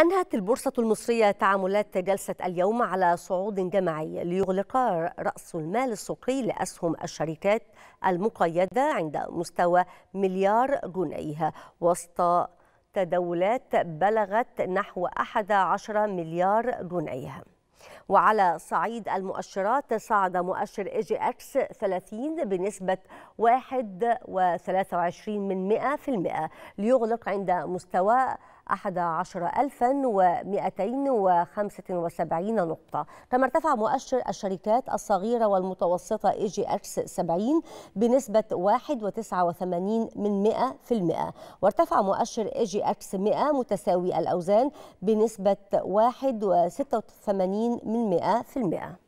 أنهت البورصة المصرية تعاملات جلسة اليوم على صعود جماعي ليغلق رأس المال السوقي لأسهم الشركات المقيدة عند مستوى مليار جنيه وسط تداولات بلغت نحو 11 مليار جنيه وعلى صعيد المؤشرات صعد مؤشر اي جي اكس 30 بنسبة 1.23 من 100% ليغلق عند مستوى 11275 نقطة كما ارتفع مؤشر الشركات الصغيرة والمتوسطة اي جي اكس 70 بنسبة 1.89 من 100% وارتفع مؤشر اي جي اكس 100 متساوي الأوزان بنسبة 1.86 من من 100 في المئة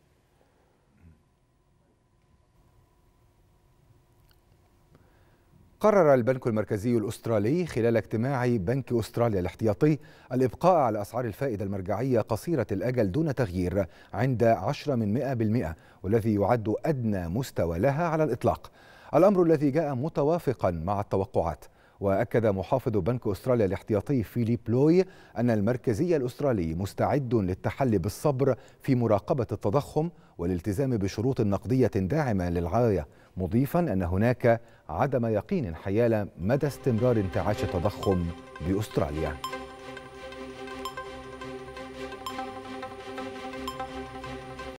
قرر البنك المركزي الأسترالي خلال اجتماع بنك أستراليا الاحتياطي الإبقاء على أسعار الفائدة المرجعية قصيرة الأجل دون تغيير عند 10 من 100 بالمئة والذي يعد أدنى مستوى لها على الإطلاق الأمر الذي جاء متوافقا مع التوقعات وأكد محافظ بنك أستراليا الاحتياطي فيليب لوي أن المركزي الأسترالي مستعد للتحلي بالصبر في مراقبة التضخم والالتزام بشروط نقدية داعمة للغاية مضيفا أن هناك عدم يقين حيال مدى استمرار انتعاش التضخم بأستراليا